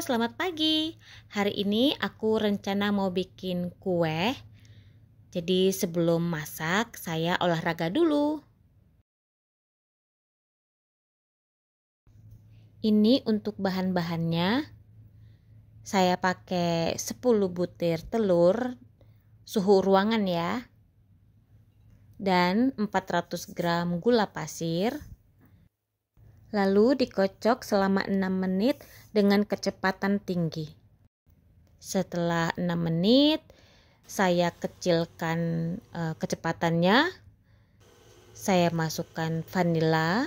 selamat pagi. Hari ini aku rencana mau bikin kue. Jadi sebelum masak, saya olahraga dulu. Ini untuk bahan-bahannya. Saya pakai 10 butir telur suhu ruangan ya. Dan 400 gram gula pasir. Lalu dikocok selama 6 menit dengan kecepatan tinggi. Setelah 6 menit, saya kecilkan uh, kecepatannya. Saya masukkan vanila.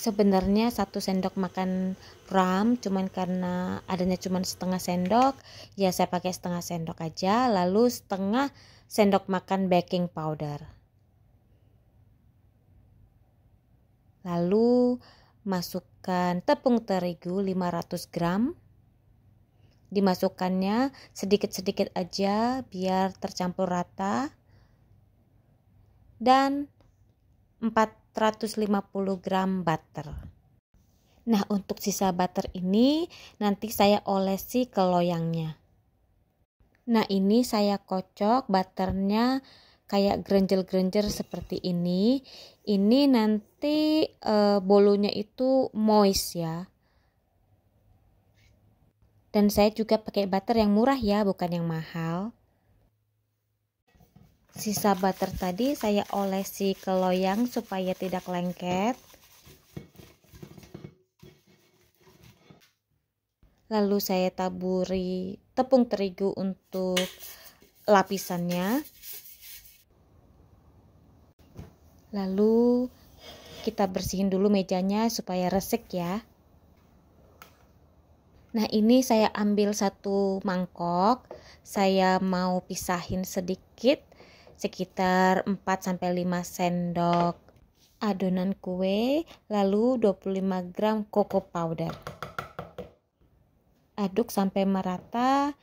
Sebenarnya satu sendok makan rum, cuman karena adanya cuman setengah sendok, ya saya pakai setengah sendok aja. Lalu setengah sendok makan baking powder. Lalu masukkan tepung terigu 500 gram dimasukkannya sedikit-sedikit aja biar tercampur rata dan 450 gram butter nah untuk sisa butter ini nanti saya olesi ke loyangnya nah ini saya kocok butternya kayak grenjel-grenjel seperti ini ini nanti e, bolunya itu moist ya dan saya juga pakai butter yang murah ya bukan yang mahal sisa butter tadi saya olesi ke loyang supaya tidak lengket lalu saya taburi tepung terigu untuk lapisannya Lalu kita bersihin dulu mejanya supaya resik ya. Nah, ini saya ambil satu mangkok. Saya mau pisahin sedikit sekitar 4 sampai 5 sendok adonan kue, lalu 25 gram koko powder. Aduk sampai merata.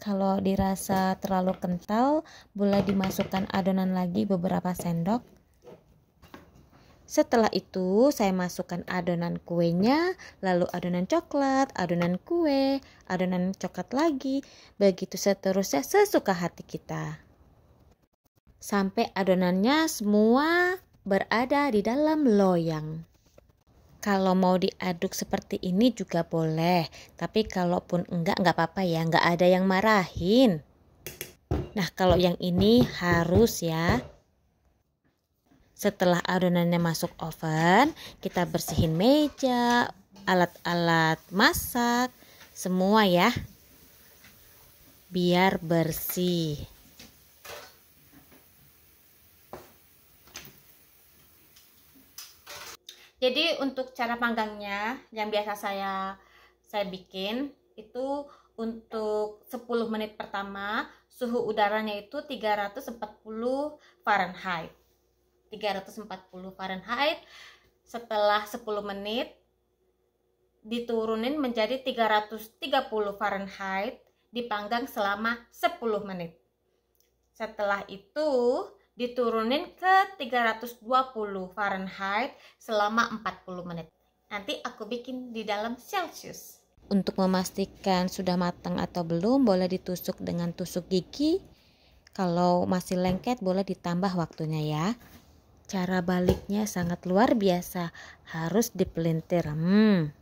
Kalau dirasa terlalu kental, boleh dimasukkan adonan lagi beberapa sendok. Setelah itu, saya masukkan adonan kuenya, lalu adonan coklat, adonan kue, adonan coklat lagi, begitu seterusnya sesuka hati kita. Sampai adonannya semua berada di dalam loyang. Kalau mau diaduk seperti ini juga boleh, tapi kalaupun enggak, enggak apa-apa ya, enggak ada yang marahin. Nah, kalau yang ini harus ya, setelah adonannya masuk oven, kita bersihin meja, alat-alat masak, semua ya. Biar bersih. Jadi untuk cara panggangnya yang biasa saya saya bikin itu untuk 10 menit pertama suhu udaranya itu 340 Fahrenheit. 340 Fahrenheit setelah 10 menit diturunin menjadi 330 Fahrenheit dipanggang selama 10 menit setelah itu diturunin ke 320 Fahrenheit selama 40 menit nanti aku bikin di dalam Celcius untuk memastikan sudah matang atau belum boleh ditusuk dengan tusuk gigi kalau masih lengket boleh ditambah waktunya ya Cara baliknya sangat luar biasa, harus dipelintir. Hmm.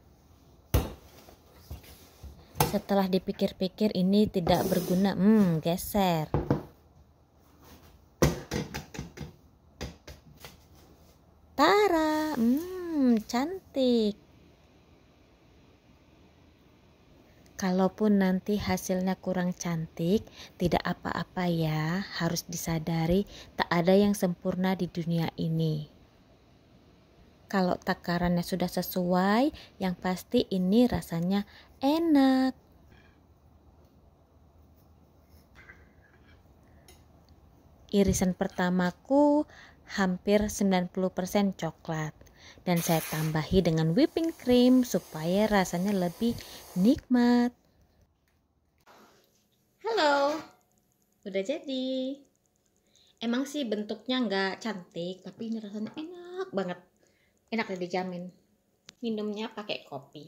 Setelah dipikir-pikir ini tidak berguna. Hmm, geser. Tara, hmm, cantik. Kalaupun nanti hasilnya kurang cantik, tidak apa-apa ya, harus disadari tak ada yang sempurna di dunia ini. Kalau takarannya sudah sesuai, yang pasti ini rasanya enak. Irisan pertamaku hampir 90% coklat dan saya tambahi dengan whipping cream supaya rasanya lebih nikmat. Halo, udah jadi. Emang sih bentuknya nggak cantik, tapi ini rasanya enak banget. Enak deh dijamin. Minumnya pakai kopi.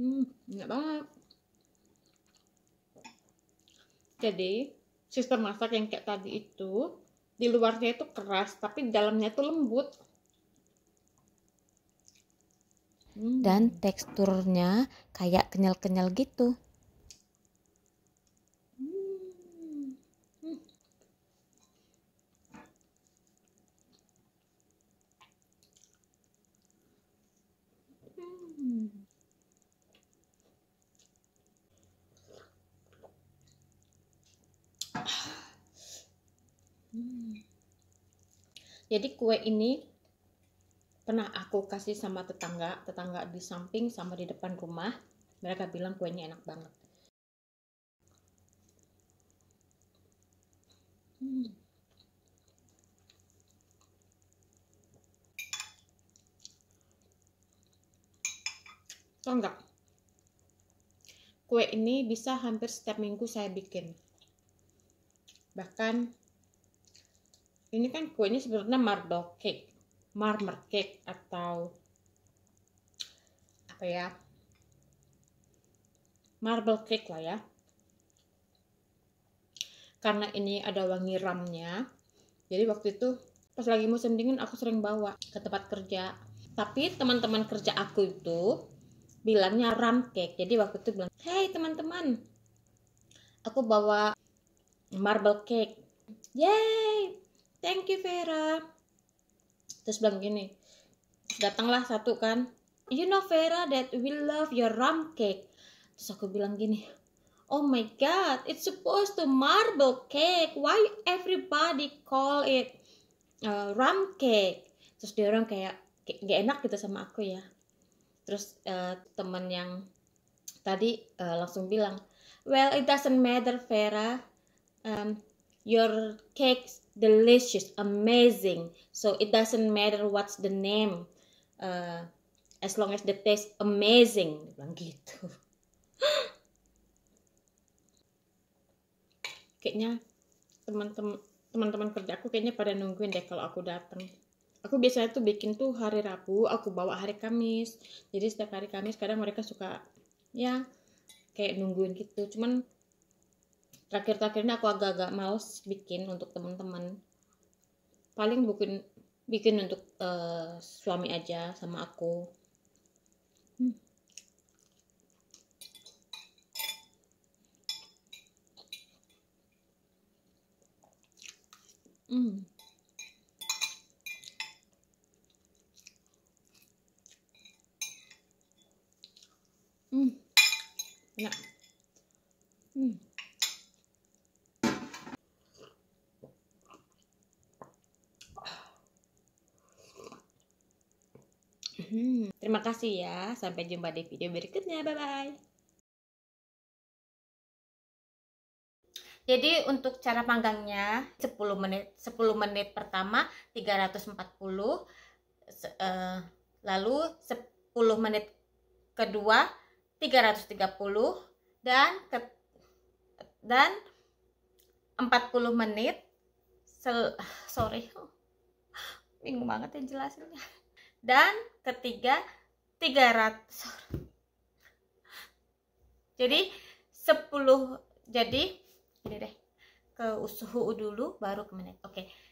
Hmm, enak hmm, banget. Jadi sistem masak yang kayak tadi itu di luarnya itu keras tapi di dalamnya itu lembut. Hmm. Dan teksturnya kayak kenyal-kenyal gitu. Jadi kue ini pernah aku kasih sama tetangga, tetangga di samping sama di depan rumah. Mereka bilang kuenya enak banget. Hmm. Tau enggak? Kue ini bisa hampir setiap minggu saya bikin. Bahkan ini kan kuenya sebenarnya marble cake marmer cake atau apa ya marble cake lah ya karena ini ada wangi ramnya jadi waktu itu pas lagi musim dingin aku sering bawa ke tempat kerja tapi teman-teman kerja aku itu bilangnya ram cake jadi waktu itu bilang hey teman-teman aku bawa marble cake yay thank you Vera terus bilang gini datanglah satu kan you know Vera that we love your rum cake terus aku bilang gini oh my god it's supposed to marble cake why everybody call it uh, rum cake terus dia orang kayak gak enak gitu sama aku ya terus uh, teman yang tadi uh, langsung bilang well it doesn't matter Vera um, your cakes delicious, amazing. So it doesn't matter what's the name, uh, as long as the taste amazing. Bilang gitu. kayaknya teman-teman teman-teman kerja aku kayaknya pada nungguin deh kalau aku datang. Aku biasanya tuh bikin tuh hari Rabu, aku bawa hari Kamis. Jadi setiap hari Kamis kadang mereka suka ya kayak nungguin gitu. Cuman terakhir-terakhirnya aku agak-agak males bikin untuk teman-teman paling bikin bikin untuk uh, suami aja sama aku hmm. Hmm. Hmm. Enak. Hmm. Terima kasih ya. Sampai jumpa di video berikutnya. Bye bye. Jadi untuk cara panggangnya 10 menit 10 menit pertama 340 eh, lalu 10 menit kedua 330 dan ke, dan 40 menit sel, sorry bingung banget yang jelasinnya dan ketiga 300 jadi 10 jadi ini deh ke suhu dulu baru ke menit oke okay.